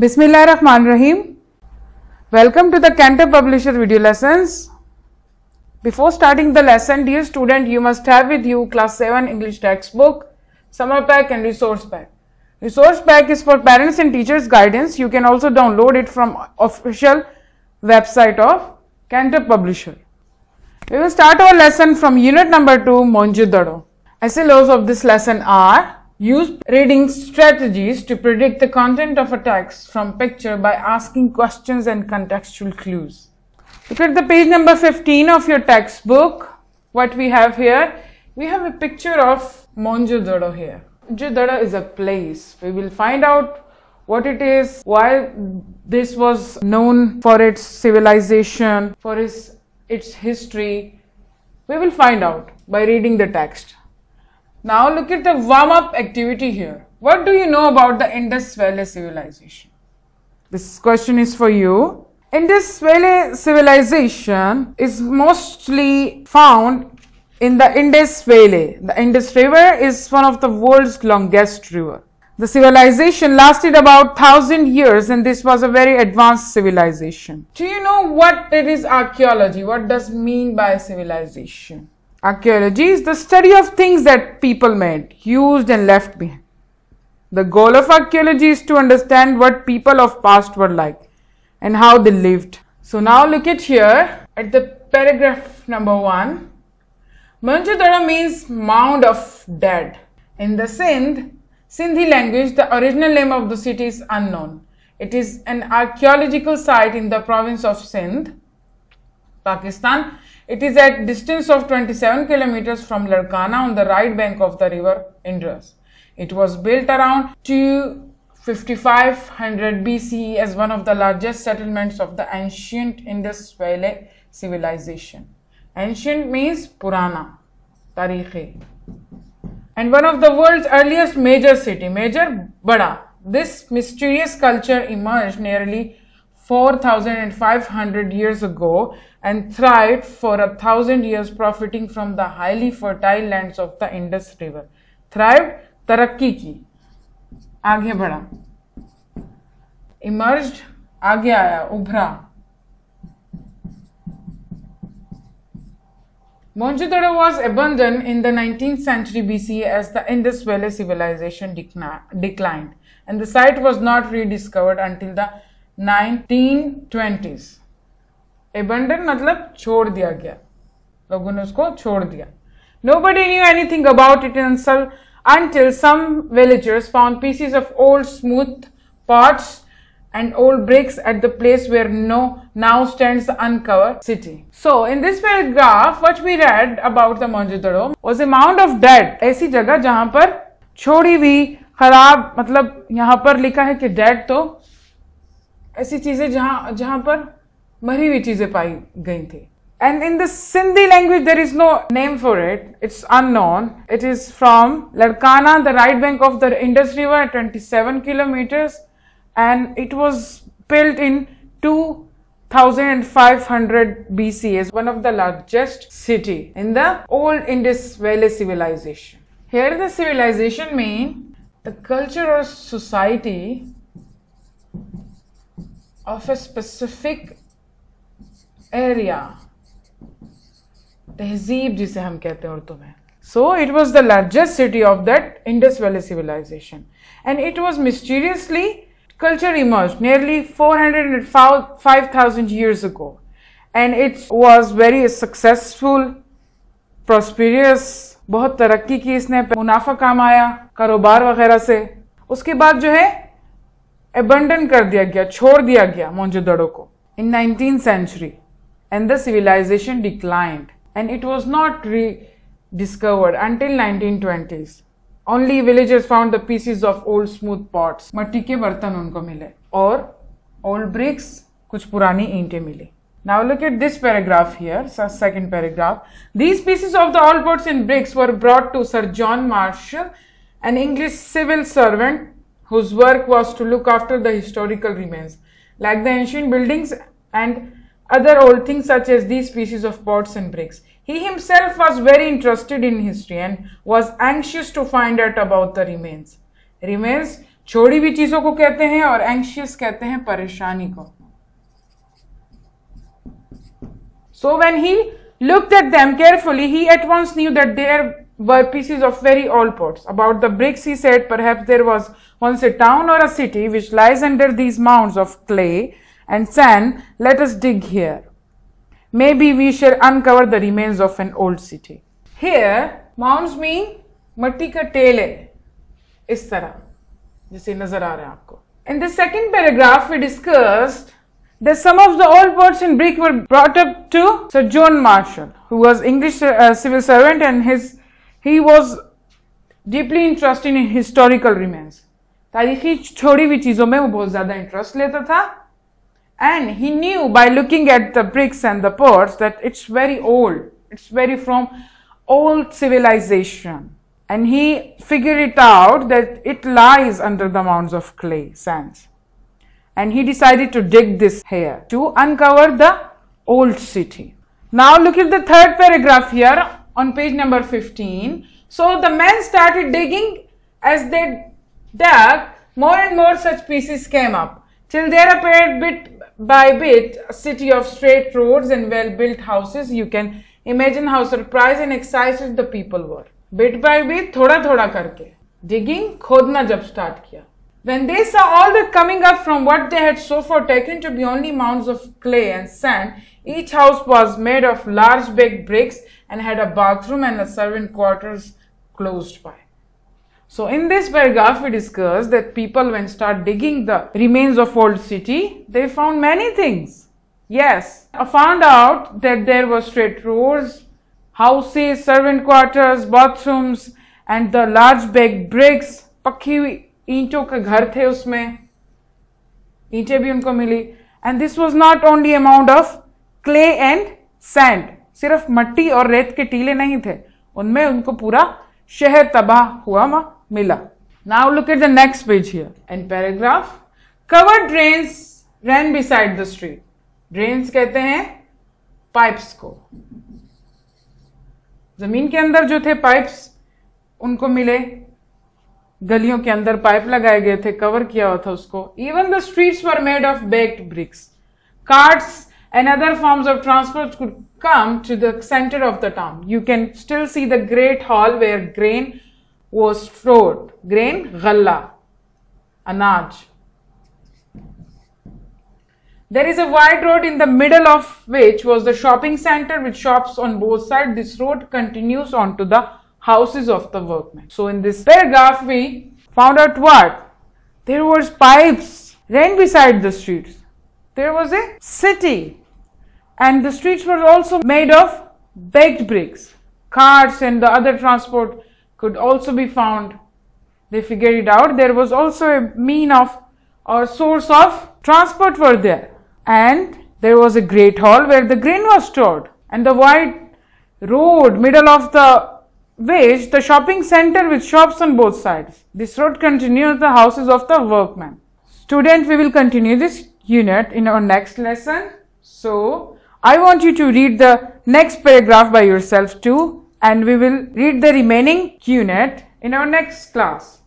Bismillah Rahman Rahim. Welcome to the Cantor Publisher video lessons. Before starting the lesson, dear student, you must have with you class 7 English textbook, summer pack and resource pack. Resource pack is for parents and teachers guidance. You can also download it from official website of Cantor Publisher. We will start our lesson from unit number 2, Monjudaro. SLOs of this lesson are Use reading strategies to predict the content of a text from picture by asking questions and contextual clues. Look at the page number 15 of your textbook. What we have here, we have a picture of Monjodoro here. Monjodoro is a place. We will find out what it is, why this was known for its civilization, for its, its history. We will find out by reading the text. Now look at the warm-up activity here. What do you know about the Indus Valley civilization? This question is for you. Indus Valley civilization is mostly found in the Indus Valley. The Indus River is one of the world's longest river. The civilization lasted about 1000 years and this was a very advanced civilization. Do you know what it is archaeology? What does mean by civilization? Archaeology is the study of things that people made, used, and left behind. The goal of archaeology is to understand what people of past were like and how they lived. So now look at here at the paragraph number one. Manjadara means mound of dead. In the Sindh, Sindhi language, the original name of the city is unknown. It is an archaeological site in the province of Sindh, Pakistan, it is at distance of 27 kilometers from Larkana on the right bank of the river Indus. It was built around 2500 BCE as one of the largest settlements of the ancient Indus Valley civilization. Ancient means Purana, Tarikhe. And one of the world's earliest major city, Major Bada. This mysterious culture emerged nearly 4500 years ago and thrived for a thousand years profiting from the highly fertile lands of the Indus River. Thrived, तरक्की की आगे बढ़ा emerged, आगे आया उभरा Mohenjo-daro was abandoned in the 19th century BC as the Indus Valley civilization declined and the site was not rediscovered until the 1920s. Abandon मतलब छोड़ दिया गया लोगों ने उसको छोड़ दिया nobody knew anything about it अंसल until some villagers found pieces of old smooth pots and old bricks at the place where no, now stands the uncovered city. So, in this paragraph, what we read about the Mohenjo-daro was a mound of dead. ऐसी जगह जहां पर छोड़ी हुई खराब मतलब यहां पर लिखा है कि डेड तो ऐसी चीजें जहां जहां पर मरी हुई चीजें पाई गई थी and in the language there is no name for it it's unknown it is from Larkana the right bank of the Indus river twenty seven kilometre and it was built in two thousand and five hundred B C is one of the largest city in the old Indus valley civilisation here the civilisation mean the culture of society of a specific area तहजीब जिसे हम कहते हैं उर्दू में so it was the largest city of that Indus valley civilisation and it was mysteriously culture emerge nearly four hundred and five thousand years को and it was very successful prosperous बहुत तरक्की की इसने मुनाफा काम आया कारोबार वगैरह से उसके बाद जो है एबंडन कर दिया गया छोड़ दिया गया मोन्जोदड़ो को in nineteen century and the civilization declined and it was not rediscovered until 1920s. Only villagers found the pieces of old smooth pots, मट्टी के बर्तन उनको मिले और old bricks कुछ पुरानी ईंटें मिली. Now look at this paragraph here, second paragraph. These pieces of the old pots and bricks were brought to Sir John Marshall, an English civil servant whose work was to look after the historical remains. Like the ancient buildings and other old things such as these species of pots and bricks. He himself was very interested in history and was anxious to find out about the remains. Remains छोड़ी हुई चीजों को कहते हैं और anxious कहते हैं परेशानी को. So when he looked at them carefully, he at once knew that there were pieces of very old pots. About the bricks, he said, perhaps there was once a town or a city which lies under these mounds of clay and sand, let us dig here. Maybe we shall uncover the remains of an old city. Here, mounds mean मट्टी का tell Is इस तरह जैसे नजर आ रहा है आपको in the second paragraph The some of the old birds in Greek were brought up to Sir John Marshall, who was English uh, civil servant, and his he was deeply interested in historical remains. तारीखी छोड़ी हुई चीजों में वो बहुत ज्यादा interest लेता था and he knew by looking at the bricks and the pots that it's very old. It's very from old civilization. And he figured it out that it lies under the mounds of clay, sands. And he decided to dig this here to uncover the old city. Now look at the third paragraph here on page number 15. So the men started digging as they dug more and more such pieces came up till there appeared bit by bit a city of straight roads and well-built houses you can imagine how surprised and excited the people were bit by bit thoda thoda karke digging khodna jab start kiya when they saw all that coming up from what they had so far taken to be only mounds of clay and sand each house was made of large baked bricks and had a bathroom and a servant quarters closed by so in this paragraph we discussed that people when start digging the remains of old city, they found many things. Yes, I found out that there were straight roads, houses, servant quarters, bathrooms and the large big bricks, Pakhi into ईंटों ghar the usme. उसमें bhi unko mili. And this was not only amount of clay and sand. Sirf matti aur और ke के nahi the. Unme unko pura शहर तबाह हुआ मिला now look at the next page here. And paragraph cover drains ran beside the street drains कहते हैं pipes को जमीन के अंदर जो थे पाइप्स उनको मिले गलियों के अंदर पाइप लगाए गए थे कवर किया हुआ था उसको even the streets were made of baked bricks cards and other forms of transport could come to the centre of the town you can still see the great hall where grain was stored. Grain, ghalla, anaj. There is a wide road in the middle of which was the shopping center with shops on both sides. This road continues on to the houses of the workmen. So in this paragraph we found out what? There was pipes ran beside the streets. There was a city and the streets were also made of baked bricks. Carts and the other transport could also be found. They figured it out. There was also a mean of or source of transport were there. And there was a great hall where the grain was stored. And the wide road, middle of the which the shopping center with shops on both sides. This road continues the houses of the workmen. Student, we will continue this unit in our next lesson. So, I want you to read the next paragraph by yourself too and we will read the remaining QNet in our next class.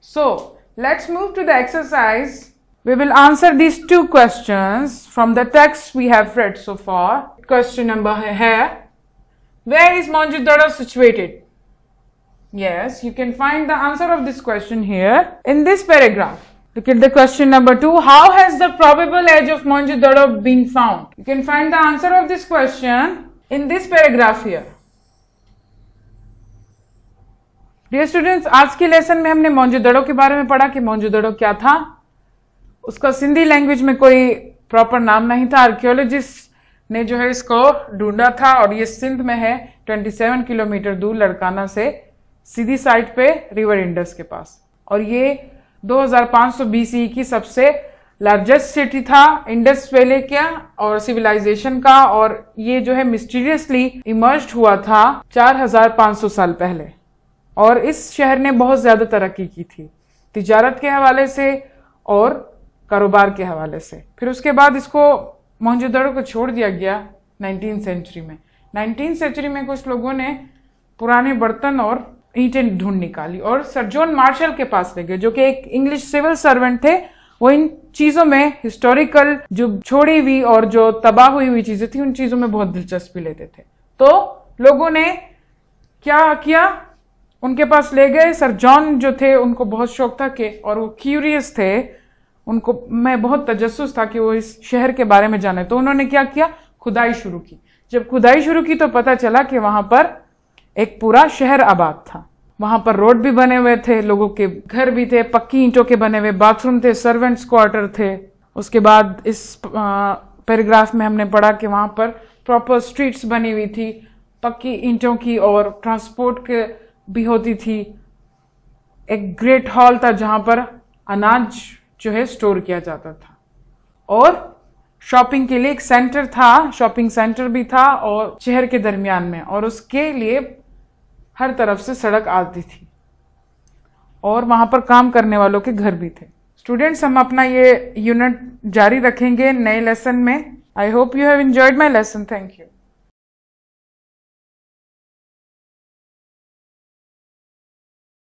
So let's move to the exercise. We will answer these two questions from the text we have read so far. Question number here. Where is situated? Yes, you can find the answer of this question here in this paragraph. Look at the question number 2. How has the probable edge of mohenjo been found? You can find the answer of this question in this paragraph here. Dear students आज के lesson में हमने मौजूदड़ों के बारे में पढ़ा कि मौजूदड़ों क्या था उसका सिंधी लैंग्वेज में कोई प्रॉपर नाम नहीं था आर्कियोलॉजिस्ट ने जो है इसको ढूंढा था और ये सिंध में है 27 किलोमीटर दूर लड़काना से सीधी साइड पे रिवर इंडस के पास और ये 2500 हजार की सबसे लार्जेस्ट सिटी था इंडस वैले का और सिविलाइजेशन का और ये जो है मिस्टीरियसली इमर्ज हुआ था 4500 साल पहले और इस शहर ने बहुत ज़्यादा तरक्की की थी तिजारत के हवाले से और कारोबार के हवाले से फिर उसके बाद इसको मोहनजोदड़ो को छोड़ दिया गया नाइनटीन सेंचुरी में नाइनटीन सेंचुरी में कुछ लोगों ने पुराने बर्तन और ईंटें ढूंढ निकाली और सर जॉन मार्शल के पास ले गए जो कि एक इंग्लिश सिविल सर्वेंट थे वो इन चीज़ों में हिस्टोरिकल जो छोड़ी हुई और जो तबाह हुई हुई चीज़ें थी उन चीज़ों में बहुत दिलचस्पी लेते थे तो लोगों ने क्या किया उनके पास ले गए सर जॉन जो थे उनको बहुत शौक था कि और वो क्यूरियस थे उनको मैं बहुत तजस्स था कि वो इस शहर के बारे में जाने तो उन्होंने क्या किया खुदाई शुरू की जब खुदाई शुरू की तो पता चला कि वहाँ पर एक पूरा शहर आबाद था वहाँ पर रोड भी बने हुए थे लोगों के घर भी थे पक्की ईंटों के बने हुए बाथरूम थे सर्वेंट्स क्वार्टर थे उसके बाद इस पैराग्राफ में हमने पढ़ा कि वहाँ पर प्रॉपर स्ट्रीट्स बनी हुई थी पक्की ईंटों की और ट्रांसपोर्ट के भी होती थी एक ग्रेट हॉल था जहाँ पर अनाज जो है स्टोर किया जाता था और शॉपिंग के लिए एक सेंटर था शॉपिंग सेंटर भी था और शहर के दरमियान में और उसके लिए हर तरफ से सड़क आती थी और वहाँ पर काम करने वालों के घर भी थे स्टूडेंट्स हम अपना ये यूनिट जारी रखेंगे नए लेसन में I hope you have enjoyed my lesson thank you